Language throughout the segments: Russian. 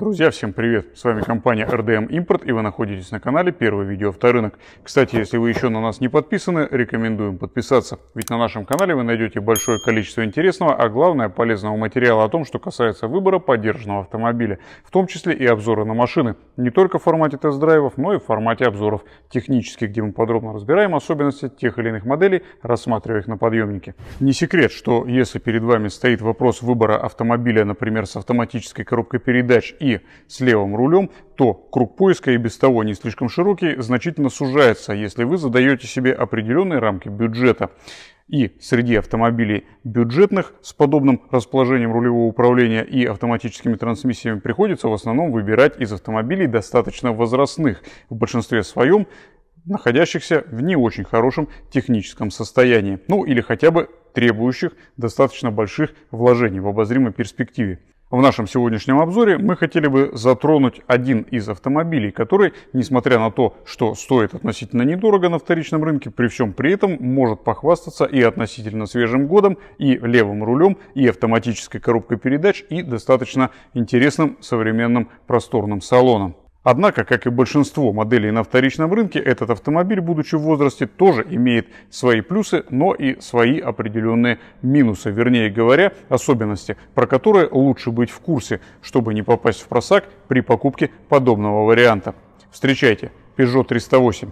Друзья, всем привет! С вами компания RDM Import и вы находитесь на канале Первый видео авторынок. Кстати, если вы еще на нас не подписаны, рекомендуем подписаться, ведь на нашем канале вы найдете большое количество интересного, а главное полезного материала о том, что касается выбора поддержанного автомобиля, в том числе и обзоры на машины, не только в формате тест-драйвов, но и в формате обзоров технических, где мы подробно разбираем особенности тех или иных моделей, рассматривая их на подъемнике. Не секрет, что если перед вами стоит вопрос выбора автомобиля, например, с автоматической коробкой передач и и с левым рулем, то круг поиска и без того не слишком широкий значительно сужается, если вы задаете себе определенные рамки бюджета. И среди автомобилей бюджетных с подобным расположением рулевого управления и автоматическими трансмиссиями приходится в основном выбирать из автомобилей достаточно возрастных, в большинстве своем находящихся в не очень хорошем техническом состоянии, ну или хотя бы требующих достаточно больших вложений в обозримой перспективе. В нашем сегодняшнем обзоре мы хотели бы затронуть один из автомобилей, который, несмотря на то, что стоит относительно недорого на вторичном рынке, при всем при этом может похвастаться и относительно свежим годом, и левым рулем, и автоматической коробкой передач, и достаточно интересным современным просторным салоном. Однако, как и большинство моделей на вторичном рынке, этот автомобиль, будучи в возрасте, тоже имеет свои плюсы, но и свои определенные минусы, вернее говоря, особенности, про которые лучше быть в курсе, чтобы не попасть в просак при покупке подобного варианта. Встречайте, Peugeot 308.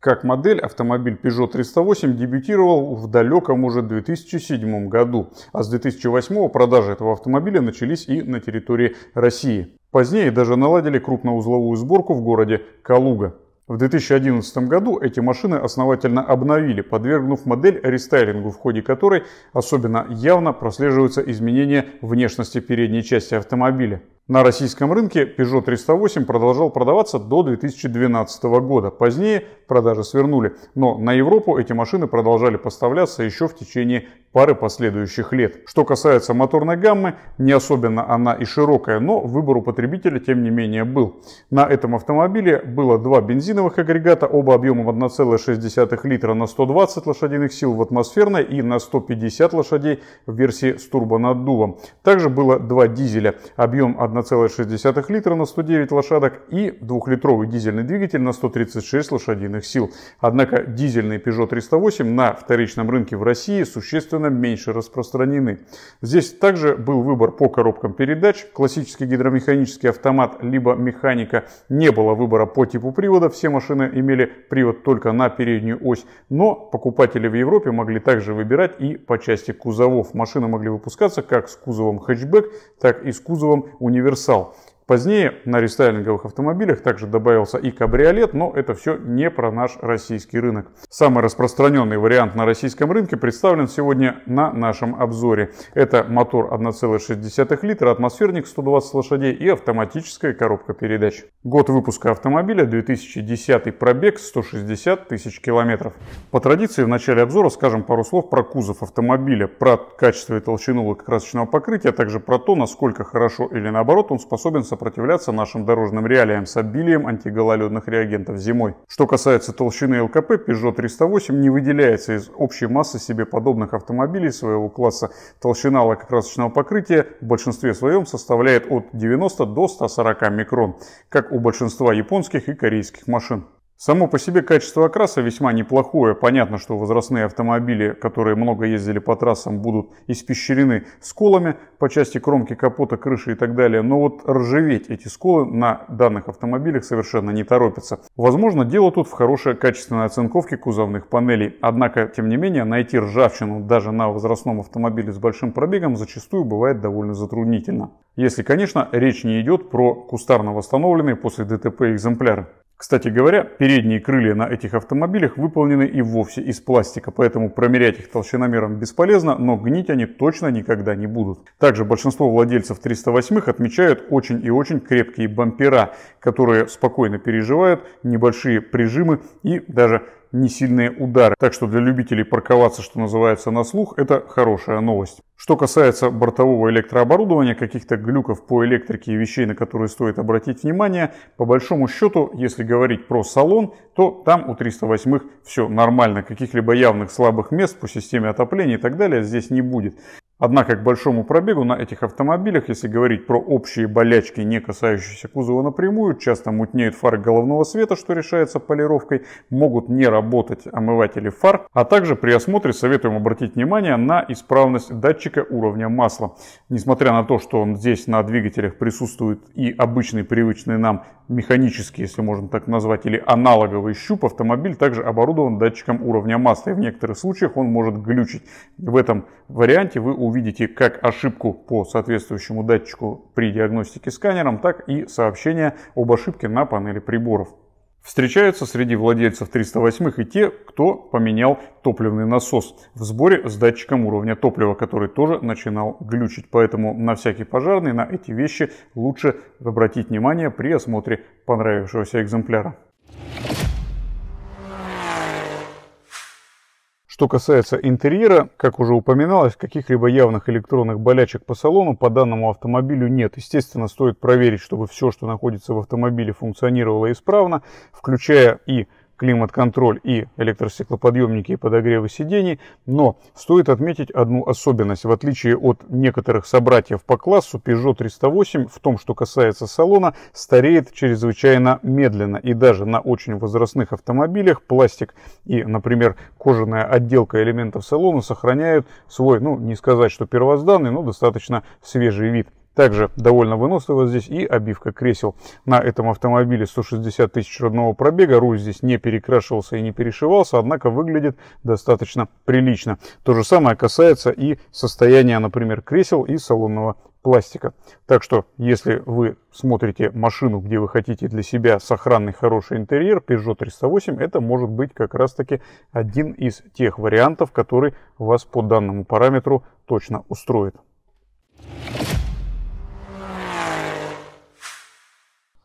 Как модель автомобиль Peugeot 308 дебютировал в далеком уже 2007 году, а с 2008 продажи этого автомобиля начались и на территории России. Позднее даже наладили крупноузловую сборку в городе Калуга. В 2011 году эти машины основательно обновили, подвергнув модель рестайлингу, в ходе которой особенно явно прослеживаются изменения внешности передней части автомобиля. На российском рынке Peugeot 308 продолжал продаваться до 2012 года. Позднее продажи свернули, но на Европу эти машины продолжали поставляться еще в течение пары последующих лет. Что касается моторной гаммы, не особенно она и широкая, но выбор у потребителя тем не менее был. На этом автомобиле было два бензиновых агрегата, оба объемом 1,6 литра на 120 лошадиных сил в атмосферной и на 150 лошадей в версии с турбонаддувом. Также было два дизеля, объем 1 1,6 литра на 109 лошадок и двухлитровый дизельный двигатель на 136 лошадиных сил. Однако дизельные Peugeot 308 на вторичном рынке в России существенно меньше распространены. Здесь также был выбор по коробкам передач, классический гидромеханический автомат, либо механика. Не было выбора по типу привода, все машины имели привод только на переднюю ось, но покупатели в Европе могли также выбирать и по части кузовов. Машины могли выпускаться как с кузовом хэтчбэк, так и с кузовом универсального versão Позднее на рестайлинговых автомобилях также добавился и кабриолет, но это все не про наш российский рынок. Самый распространенный вариант на российском рынке представлен сегодня на нашем обзоре. Это мотор 1,6 литра, атмосферник 120 лошадей и автоматическая коробка передач. Год выпуска автомобиля 2010 пробег 160 тысяч километров. По традиции в начале обзора скажем пару слов про кузов автомобиля, про качество и толщину лакокрасочного покрытия, а также про то, насколько хорошо или наоборот он способен сопротивляться сопротивляться нашим дорожным реалиям с обилием антигололедных реагентов зимой. Что касается толщины ЛКП, Peugeot 308 не выделяется из общей массы себе подобных автомобилей своего класса. Толщина лакокрасочного покрытия в большинстве своем составляет от 90 до 140 микрон, как у большинства японских и корейских машин. Само по себе качество окраса весьма неплохое. Понятно, что возрастные автомобили, которые много ездили по трассам, будут испещрены сколами по части кромки капота, крыши и так далее. Но вот ржаветь эти сколы на данных автомобилях совершенно не торопится. Возможно, дело тут в хорошей качественной оцинковке кузовных панелей. Однако, тем не менее, найти ржавчину даже на возрастном автомобиле с большим пробегом зачастую бывает довольно затруднительно. Если, конечно, речь не идет про кустарно восстановленные после ДТП экземпляры. Кстати говоря, передние крылья на этих автомобилях выполнены и вовсе из пластика, поэтому промерять их толщиномером бесполезно, но гнить они точно никогда не будут. Также большинство владельцев 308-х отмечают очень и очень крепкие бампера, которые спокойно переживают небольшие прижимы и даже не сильные удары. Так что для любителей парковаться, что называется, на слух, это хорошая новость. Что касается бортового электрооборудования, каких-то глюков по электрике и вещей, на которые стоит обратить внимание, по большому счету, если говорить про салон, то там у 308 все нормально. Каких-либо явных слабых мест по системе отопления и так далее здесь не будет. Однако к большому пробегу на этих автомобилях, если говорить про общие болячки, не касающиеся кузова напрямую, часто мутнеют фары головного света, что решается полировкой, могут не работать омыватели фар, а также при осмотре советуем обратить внимание на исправность датчика уровня масла. Несмотря на то, что он здесь на двигателях присутствует и обычный привычный нам механический, если можно так назвать, или аналоговый щуп, автомобиль также оборудован датчиком уровня масла и в некоторых случаях он может глючить. В этом варианте вы увидите как ошибку по соответствующему датчику при диагностике сканером, так и сообщение об ошибке на панели приборов. Встречаются среди владельцев 308 и те, кто поменял топливный насос в сборе с датчиком уровня топлива, который тоже начинал глючить. Поэтому на всякий пожарный на эти вещи лучше обратить внимание при осмотре понравившегося экземпляра. Что касается интерьера, как уже упоминалось, каких-либо явных электронных болячек по салону по данному автомобилю нет. Естественно, стоит проверить, чтобы все, что находится в автомобиле, функционировало исправно, включая и климат-контроль и электростеклоподъемники и подогревы сидений. Но стоит отметить одну особенность. В отличие от некоторых собратьев по классу, Peugeot 308 в том, что касается салона, стареет чрезвычайно медленно. И даже на очень возрастных автомобилях пластик и, например, кожаная отделка элементов салона сохраняют свой, ну не сказать, что первозданный, но достаточно свежий вид. Также довольно выносливо здесь и обивка кресел. На этом автомобиле 160 тысяч родного пробега, руль здесь не перекрашивался и не перешивался, однако выглядит достаточно прилично. То же самое касается и состояния, например, кресел и салонного пластика. Так что, если вы смотрите машину, где вы хотите для себя сохранный хороший интерьер, Peugeot 308, это может быть как раз таки один из тех вариантов, который вас по данному параметру точно устроит.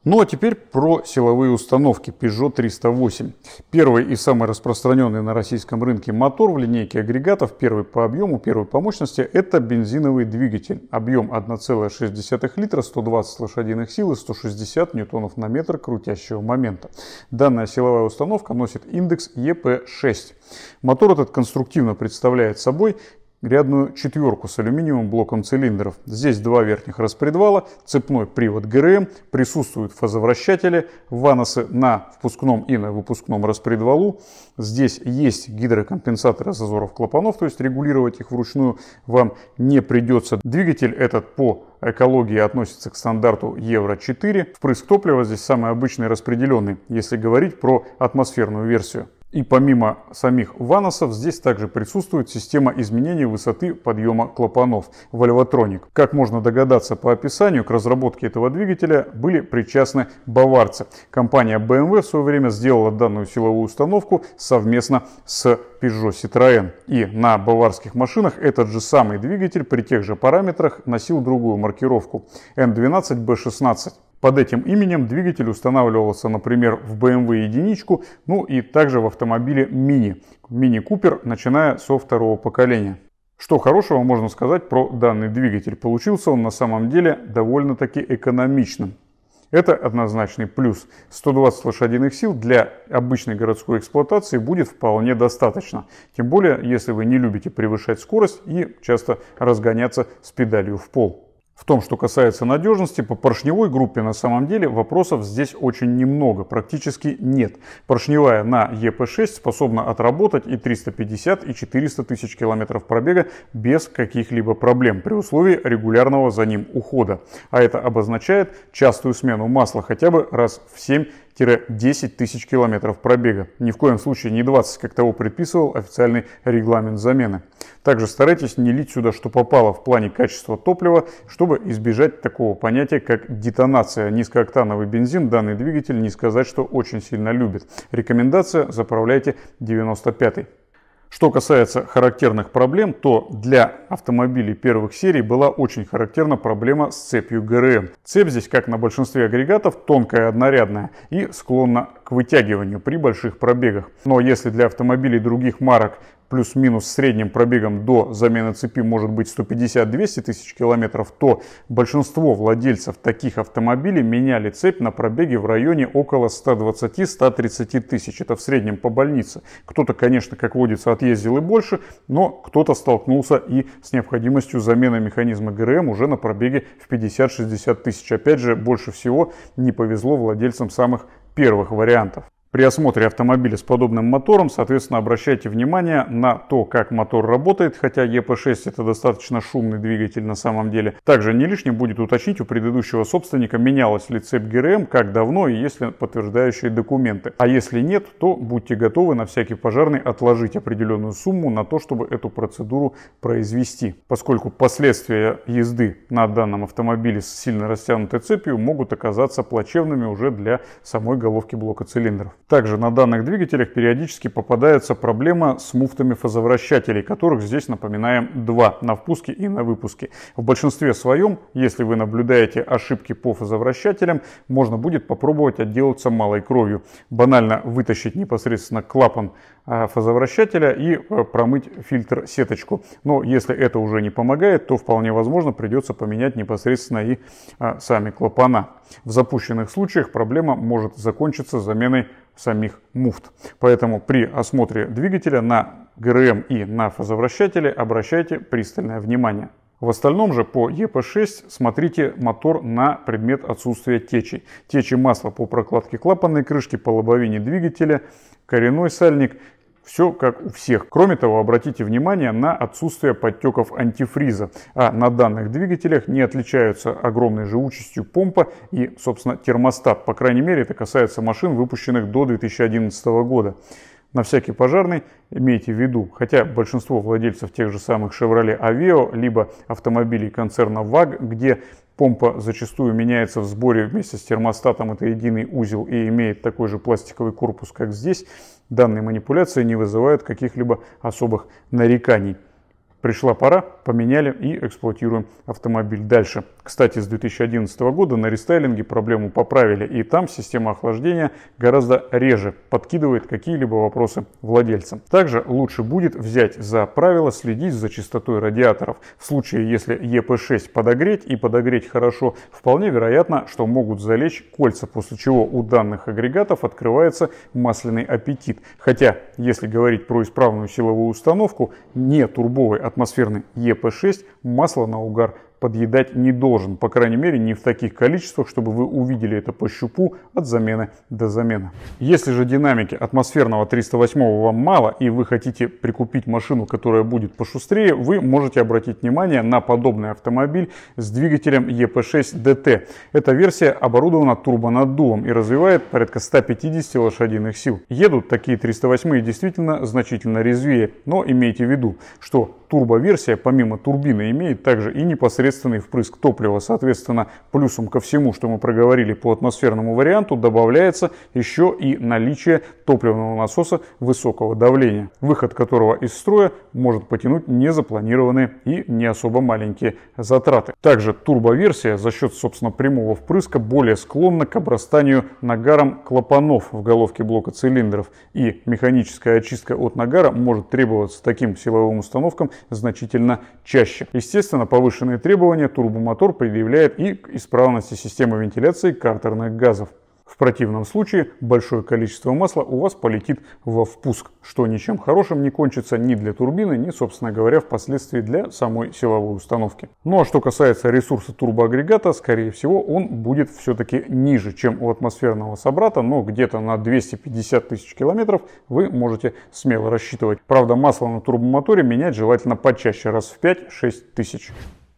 Ну а теперь про силовые установки Peugeot 308. Первый и самый распространенный на российском рынке мотор в линейке агрегатов, первый по объему, первый по мощности, это бензиновый двигатель. Объем 1,6 литра, 120 лошадиных сил и 160 ньютонов на метр крутящего момента. Данная силовая установка носит индекс ep 6 Мотор этот конструктивно представляет собой Грядную четверку с алюминиевым блоком цилиндров. Здесь два верхних распредвала, цепной привод ГРМ, присутствуют фазовращатели, ваносы на впускном и на выпускном распредвалу. Здесь есть гидрокомпенсаторы зазоров клапанов, то есть регулировать их вручную вам не придется. Двигатель этот по экологии относится к стандарту Евро-4. Впрыск топлива здесь самый обычный распределенный, если говорить про атмосферную версию. И помимо самих ваносов, здесь также присутствует система изменения высоты подъема клапанов Valvotronic. Как можно догадаться по описанию, к разработке этого двигателя были причастны баварцы. Компания BMW в свое время сделала данную силовую установку совместно с Peugeot Citroën. И на баварских машинах этот же самый двигатель при тех же параметрах носил другую маркировку N12B16. Под этим именем двигатель устанавливался, например, в BMW эм единичку, ну и также в автомобиле Mini, Mini Cooper, начиная со второго поколения. Что хорошего можно сказать про данный двигатель? Получился он на самом деле довольно-таки экономичным. Это однозначный плюс. 120 лошадиных сил для обычной городской эксплуатации будет вполне достаточно. Тем более, если вы не любите превышать скорость и часто разгоняться с педалью в пол. В том, что касается надежности, по поршневой группе на самом деле вопросов здесь очень немного, практически нет. Поршневая на ЕП-6 способна отработать и 350, и 400 тысяч километров пробега без каких-либо проблем, при условии регулярного за ним ухода. А это обозначает частую смену масла хотя бы раз в 7 10 тысяч километров пробега. Ни в коем случае не 20, как того предписывал официальный регламент замены. Также старайтесь не лить сюда, что попало в плане качества топлива, чтобы избежать такого понятия, как детонация. Низкооктановый бензин данный двигатель не сказать, что очень сильно любит. Рекомендация заправляйте 95-й. Что касается характерных проблем, то для автомобилей первых серий была очень характерна проблема с цепью ГРМ. Цепь здесь, как на большинстве агрегатов, тонкая, однорядная и склонна к вытягиванию при больших пробегах. Но если для автомобилей других марок плюс-минус средним пробегом до замены цепи может быть 150-200 тысяч километров, то большинство владельцев таких автомобилей меняли цепь на пробеге в районе около 120-130 тысяч. Это в среднем по больнице. Кто-то, конечно, как водится, отъездил и больше, но кто-то столкнулся и с необходимостью замены механизма ГРМ уже на пробеге в 50-60 тысяч. Опять же, больше всего не повезло владельцам самых первых вариантов. При осмотре автомобиля с подобным мотором, соответственно, обращайте внимание на то, как мотор работает, хотя EP6 это достаточно шумный двигатель на самом деле. Также не лишним будет уточнить у предыдущего собственника, менялась ли цепь ГРМ, как давно и есть ли подтверждающие документы. А если нет, то будьте готовы на всякий пожарный отложить определенную сумму на то, чтобы эту процедуру произвести, поскольку последствия езды на данном автомобиле с сильно растянутой цепью могут оказаться плачевными уже для самой головки блока цилиндров. Также на данных двигателях периодически попадается проблема с муфтами фазовращателей, которых здесь, напоминаем, два на впуске и на выпуске. В большинстве своем, если вы наблюдаете ошибки по фазовращателям, можно будет попробовать отделаться малой кровью. Банально вытащить непосредственно клапан а, фазовращателя и э, промыть фильтр сеточку. Но если это уже не помогает, то вполне возможно придется поменять непосредственно и а, сами клапана. В запущенных случаях проблема может закончиться заменой самих муфт. Поэтому при осмотре двигателя на ГРМ и на фазовращателе обращайте пристальное внимание. В остальном же по ЕП6 смотрите мотор на предмет отсутствия течи. Течи масла по прокладке клапанной крышки, по лобовине двигателя, коренной сальник, все как у всех. Кроме того, обратите внимание на отсутствие подтеков антифриза. А на данных двигателях не отличаются огромной живучестью помпа и, собственно, термостат. По крайней мере, это касается машин, выпущенных до 2011 года. На всякий пожарный имейте в виду, хотя большинство владельцев тех же самых Chevrolet Aveo, либо автомобилей концерна VAG, где помпа зачастую меняется в сборе вместе с термостатом, это единый узел и имеет такой же пластиковый корпус, как здесь, данные манипуляции не вызывают каких-либо особых нареканий. Пришла пора, поменяли и эксплуатируем автомобиль дальше. Кстати, с 2011 года на рестайлинге проблему поправили, и там система охлаждения гораздо реже подкидывает какие-либо вопросы владельцам. Также лучше будет взять за правило следить за чистотой радиаторов. В случае, если ЕП6 подогреть и подогреть хорошо, вполне вероятно, что могут залечь кольца, после чего у данных агрегатов открывается масляный аппетит. Хотя, если говорить про исправную силовую установку, не турбовой атмосферный ЕП6 масло на угар подъедать не должен. По крайней мере, не в таких количествах, чтобы вы увидели это по щупу от замены до замены. Если же динамики атмосферного 308 вам мало и вы хотите прикупить машину, которая будет пошустрее, вы можете обратить внимание на подобный автомобиль с двигателем EP6 DT. Эта версия оборудована турбонаддувом и развивает порядка 150 лошадиных сил. Едут такие 308 действительно значительно резвее, но имейте в виду, что турбоверсия помимо турбины имеет также и непосредственно соответственно, впрыск топлива, соответственно, плюсом ко всему, что мы проговорили по атмосферному варианту, добавляется еще и наличие топливного насоса высокого давления, выход которого из строя может потянуть незапланированные и не особо маленькие затраты. Также турбоверсия за счет, собственно, прямого впрыска более склонна к обрастанию нагаром клапанов в головке блока цилиндров, и механическая очистка от нагара может требоваться таким силовым установкам значительно чаще. Естественно, повышенные требования турбомотор предъявляет и к исправности системы вентиляции картерных газов. В противном случае большое количество масла у вас полетит во впуск, что ничем хорошим не кончится ни для турбины, ни, собственно говоря, впоследствии для самой силовой установки. Ну а что касается ресурса турбоагрегата, скорее всего он будет все-таки ниже, чем у атмосферного собрата, но где-то на 250 тысяч километров вы можете смело рассчитывать. Правда, масло на турбомоторе менять желательно почаще, раз в 5-6 тысяч.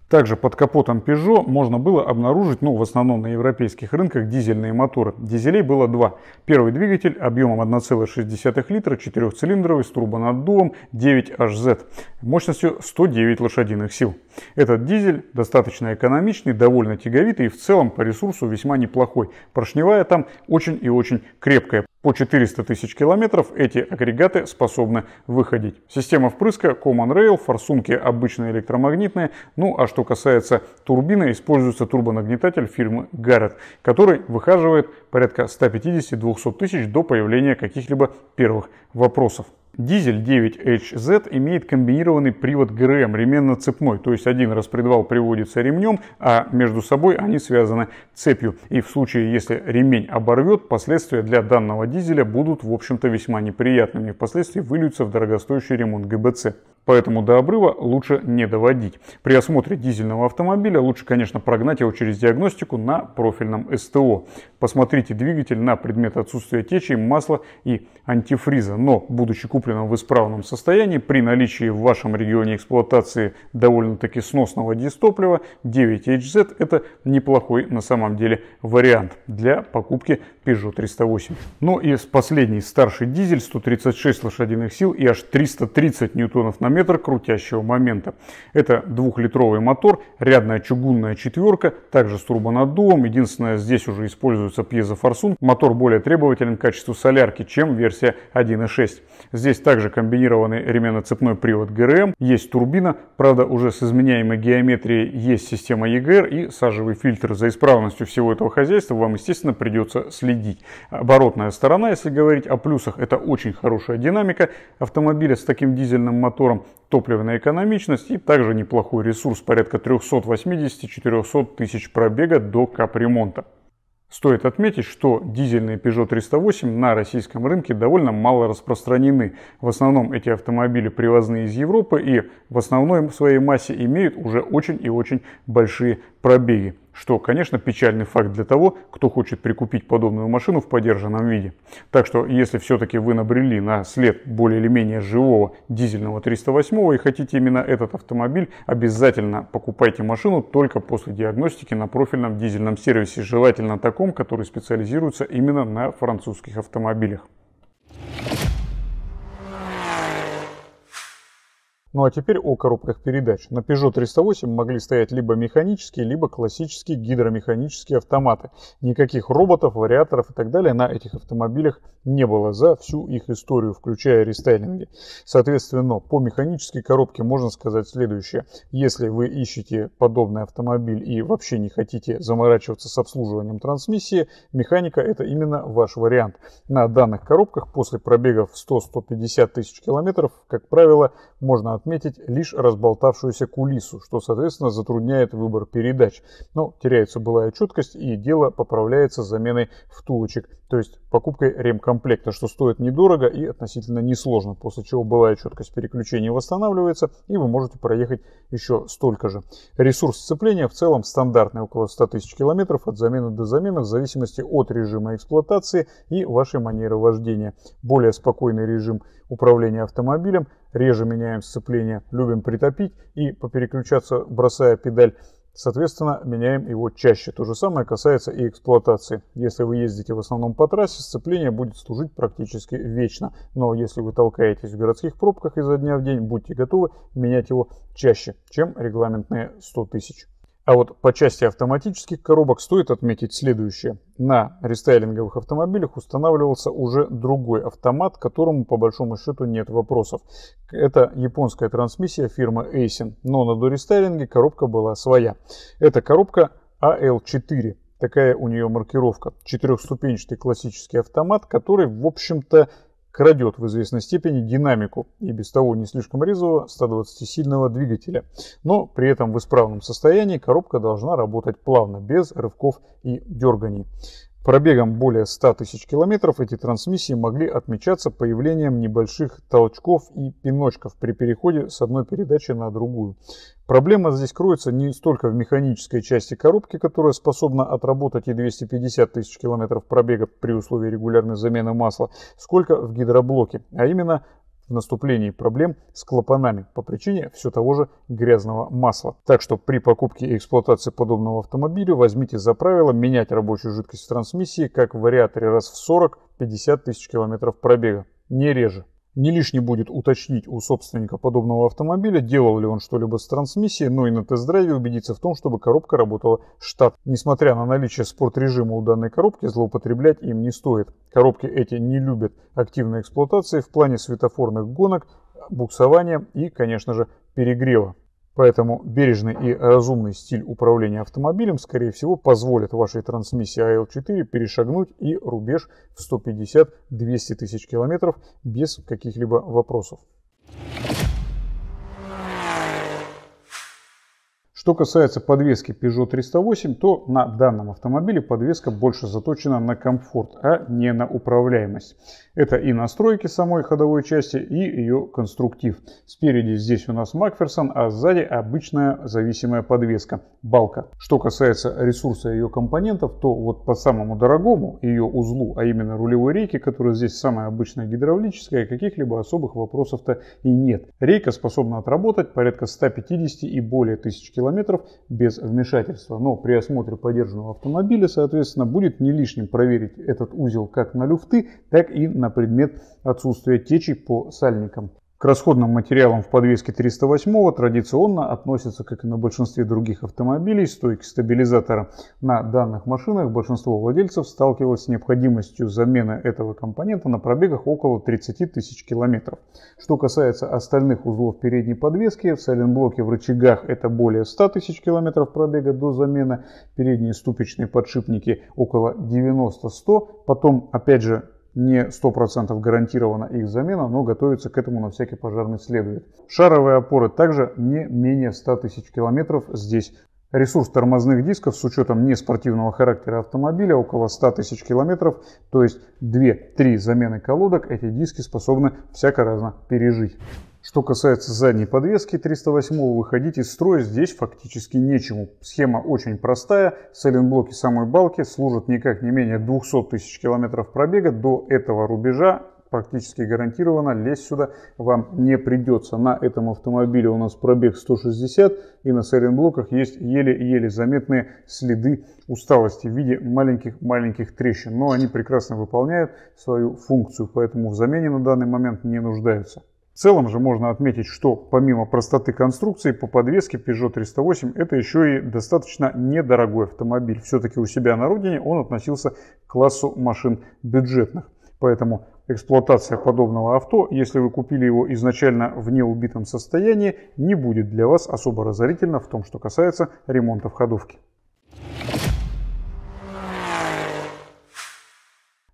Также под капотом Peugeot можно было обнаружить, ну в основном на европейских рынках, дизельные моторы. Дизелей было два. Первый двигатель объемом 1,6 литра, четырехцилиндровый, с турбонаддувом 9HZ, мощностью 109 лошадиных сил. Этот дизель достаточно экономичный, довольно тяговитый и в целом по ресурсу весьма неплохой. Поршневая там очень и очень крепкая. По 400 тысяч километров эти агрегаты способны выходить. Система впрыска Common Rail, форсунки обычные электромагнитные. Ну а что касается турбины, используется турбонагнетатель фирмы Garrett, который выхаживает порядка 150-200 тысяч до появления каких-либо первых вопросов. Дизель 9HZ имеет комбинированный привод ГРМ, ременно-цепной, то есть один распредвал приводится ремнем, а между собой они связаны цепью. И в случае, если ремень оборвет, последствия для данного дизеля будут, в общем-то, весьма неприятными. Впоследствии выльются в дорогостоящий ремонт ГБЦ. Поэтому до обрыва лучше не доводить. При осмотре дизельного автомобиля лучше, конечно, прогнать его через диагностику на профильном СТО. Посмотрите двигатель на предмет отсутствия течей масла и антифриза. Но, будучи купленным в исправном состоянии, при наличии в вашем регионе эксплуатации довольно-таки сносного дистоплива 9HZ это неплохой на самом деле вариант для покупки Peugeot 308. Но ну и последний старший дизель 136 лошадиных сил и аж 330 ньютонов на километр крутящего момента. Это двухлитровый мотор, рядная чугунная четверка, также с турбонаддувом. Единственное, здесь уже используется пьезофорсун. Мотор более требователен к качеству солярки, чем версия 1.6. Здесь также комбинированный ременно-цепной привод ГРМ, есть турбина, правда уже с изменяемой геометрией есть система ЕГР и сажевый фильтр. За исправностью всего этого хозяйства вам, естественно, придется следить. Оборотная сторона, если говорить о плюсах, это очень хорошая динамика автомобиля с таким дизельным мотором топливная экономичность и также неплохой ресурс, порядка 380-400 тысяч пробега до капремонта. Стоит отметить, что дизельные Peugeot 308 на российском рынке довольно мало распространены. В основном эти автомобили привозные из Европы и в основной своей массе имеют уже очень и очень большие пробеги, что, конечно, печальный факт для того, кто хочет прикупить подобную машину в подержанном виде. Так что, если все-таки вы набрели на след более или менее живого дизельного 308 и хотите именно этот автомобиль, обязательно покупайте машину только после диагностики на профильном дизельном сервисе, желательно таком, который специализируется именно на французских автомобилях. Ну а теперь о коробках передач. На Peugeot 308 могли стоять либо механические, либо классические гидромеханические автоматы. Никаких роботов, вариаторов и так далее на этих автомобилях не было за всю их историю, включая рестайлинги. Соответственно, по механической коробке можно сказать следующее. Если вы ищете подобный автомобиль и вообще не хотите заморачиваться с обслуживанием трансмиссии, механика это именно ваш вариант. На данных коробках после пробегов 100-150 тысяч километров, как правило, можно отметить лишь разболтавшуюся кулису, что, соответственно, затрудняет выбор передач. Но теряется былая четкость и дело поправляется заменой втулочек, то есть покупкой ремкомплекта, что стоит недорого и относительно несложно, после чего былая четкость переключения восстанавливается и вы можете проехать еще столько же. Ресурс сцепления в целом стандартный, около 100 тысяч километров от замены до замены в зависимости от режима эксплуатации и вашей манеры вождения. Более спокойный режим управления автомобилем реже меняем сцепление, любим притопить и попереключаться, бросая педаль. Соответственно, меняем его чаще. То же самое касается и эксплуатации. Если вы ездите в основном по трассе, сцепление будет служить практически вечно. Но если вы толкаетесь в городских пробках изо дня в день, будьте готовы менять его чаще, чем регламентные 100 тысяч. А вот по части автоматических коробок стоит отметить следующее. На рестайлинговых автомобилях устанавливался уже другой автомат, к которому по большому счету нет вопросов. Это японская трансмиссия фирмы Aisin, но на дорестайлинге коробка была своя. Это коробка AL4, а такая у нее маркировка. Четырехступенчатый классический автомат, который, в общем-то, крадет в известной степени динамику и без того не слишком резвого 120-сильного двигателя. Но при этом в исправном состоянии коробка должна работать плавно, без рывков и дерганий. Пробегом более 100 тысяч километров эти трансмиссии могли отмечаться появлением небольших толчков и пиночков при переходе с одной передачи на другую. Проблема здесь кроется не столько в механической части коробки, которая способна отработать и 250 тысяч километров пробега при условии регулярной замены масла, сколько в гидроблоке, а именно в наступлении проблем с клапанами по причине все того же грязного масла. Так что при покупке и эксплуатации подобного автомобиля возьмите за правило менять рабочую жидкость трансмиссии как в вариаторе раз в 40-50 тысяч километров пробега, не реже. Не лишне будет уточнить у собственника подобного автомобиля, делал ли он что-либо с трансмиссией, но и на тест-драйве убедиться в том, чтобы коробка работала штат. Несмотря на наличие спорт-режима у данной коробки, злоупотреблять им не стоит. Коробки эти не любят активной эксплуатации в плане светофорных гонок, буксования и, конечно же, перегрева. Поэтому бережный и разумный стиль управления автомобилем, скорее всего, позволит вашей трансмиссии AL4 перешагнуть и рубеж в 150-200 тысяч километров без каких-либо вопросов. Что касается подвески Peugeot 308, то на данном автомобиле подвеска больше заточена на комфорт, а не на управляемость. Это и настройки самой ходовой части, и ее конструктив. Спереди здесь у нас Макферсон, а сзади обычная зависимая подвеска, балка. Что касается ресурса ее компонентов, то вот по самому дорогому ее узлу, а именно рулевой рейки, которая здесь самая обычная гидравлическая, каких-либо особых вопросов-то и нет. Рейка способна отработать порядка 150 и более тысяч километров километров без вмешательства. Но при осмотре подержанного автомобиля, соответственно, будет не лишним проверить этот узел как на люфты, так и на предмет отсутствия течи по сальникам. К расходным материалам в подвеске 308 традиционно относятся, как и на большинстве других автомобилей, стойки стабилизатора на данных машинах. Большинство владельцев сталкивалось с необходимостью замены этого компонента на пробегах около 30 тысяч километров. Что касается остальных узлов передней подвески, в сайлентблоке в рычагах это более 100 тысяч километров пробега до замены, передние ступичные подшипники около 90-100, потом опять же не 100% гарантирована их замена, но готовиться к этому на всякий пожарный следует. Шаровые опоры также не менее 100 тысяч километров здесь. Ресурс тормозных дисков с учетом неспортивного характера автомобиля около 100 тысяч километров, то есть 2-3 замены колодок эти диски способны всяко разно пережить. Что касается задней подвески 308 выходить из строя здесь фактически нечему. Схема очень простая. Сайлентблоки самой балки служат никак не менее 200 тысяч километров пробега. До этого рубежа практически гарантированно лезть сюда вам не придется. На этом автомобиле у нас пробег 160 и на сайлентблоках есть еле-еле заметные следы усталости в виде маленьких-маленьких трещин. Но они прекрасно выполняют свою функцию, поэтому в замене на данный момент не нуждаются. В целом же можно отметить, что помимо простоты конструкции по подвеске Peugeot 308 это еще и достаточно недорогой автомобиль. Все-таки у себя на родине он относился к классу машин бюджетных. Поэтому эксплуатация подобного авто, если вы купили его изначально в неубитом состоянии, не будет для вас особо разорительно в том, что касается ремонта в ходовке.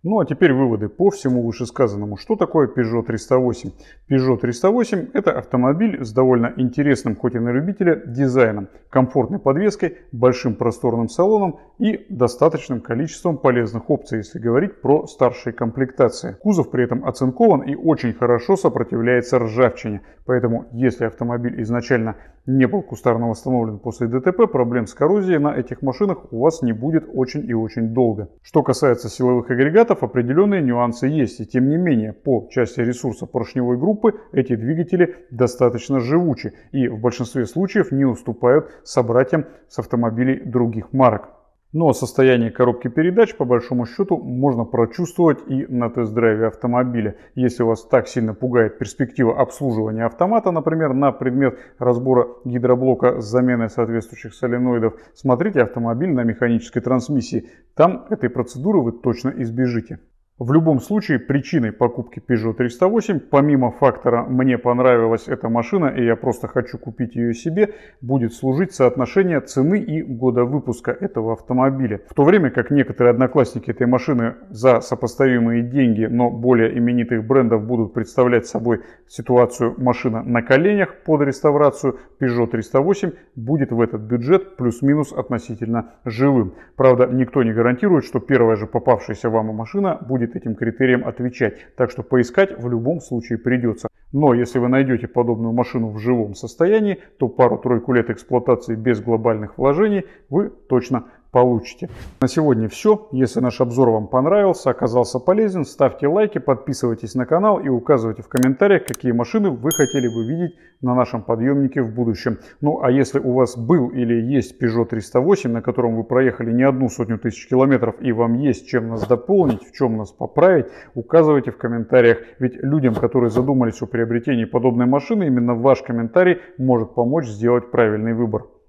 Ну а теперь выводы по всему вышесказанному. Что такое Peugeot 308? Peugeot 308 – это автомобиль с довольно интересным, хоть и на любителя, дизайном, комфортной подвеской, большим просторным салоном и достаточным количеством полезных опций, если говорить про старшие комплектации. Кузов при этом оцинкован и очень хорошо сопротивляется ржавчине, поэтому если автомобиль изначально не был кустарно восстановлен после ДТП, проблем с коррозией на этих машинах у вас не будет очень и очень долго. Что касается силовых агрегатов, определенные нюансы есть, и тем не менее, по части ресурса поршневой группы эти двигатели достаточно живучи и в большинстве случаев не уступают собратьям с автомобилей других марок. Но состояние коробки передач, по большому счету, можно прочувствовать и на тест-драйве автомобиля. Если вас так сильно пугает перспектива обслуживания автомата, например, на предмет разбора гидроблока с заменой соответствующих соленоидов, смотрите автомобиль на механической трансмиссии. Там этой процедуры вы точно избежите. В любом случае, причиной покупки Peugeot 308, помимо фактора «мне понравилась эта машина и я просто хочу купить ее себе», будет служить соотношение цены и года выпуска этого автомобиля. В то время как некоторые одноклассники этой машины за сопоставимые деньги, но более именитых брендов будут представлять собой ситуацию «машина на коленях» под реставрацию, Peugeot 308 будет в этот бюджет плюс-минус относительно живым. Правда, никто не гарантирует, что первая же попавшаяся вам машина будет будет этим критериям отвечать. Так что поискать в любом случае придется. Но если вы найдете подобную машину в живом состоянии, то пару-тройку лет эксплуатации без глобальных вложений вы точно получите. На сегодня все. Если наш обзор вам понравился, оказался полезен, ставьте лайки, подписывайтесь на канал и указывайте в комментариях, какие машины вы хотели бы видеть на нашем подъемнике в будущем. Ну а если у вас был или есть Peugeot 308, на котором вы проехали не одну сотню тысяч километров и вам есть чем нас дополнить, в чем нас поправить, указывайте в комментариях. Ведь людям, которые задумались о приобретении подобной машины, именно ваш комментарий может помочь сделать правильный выбор.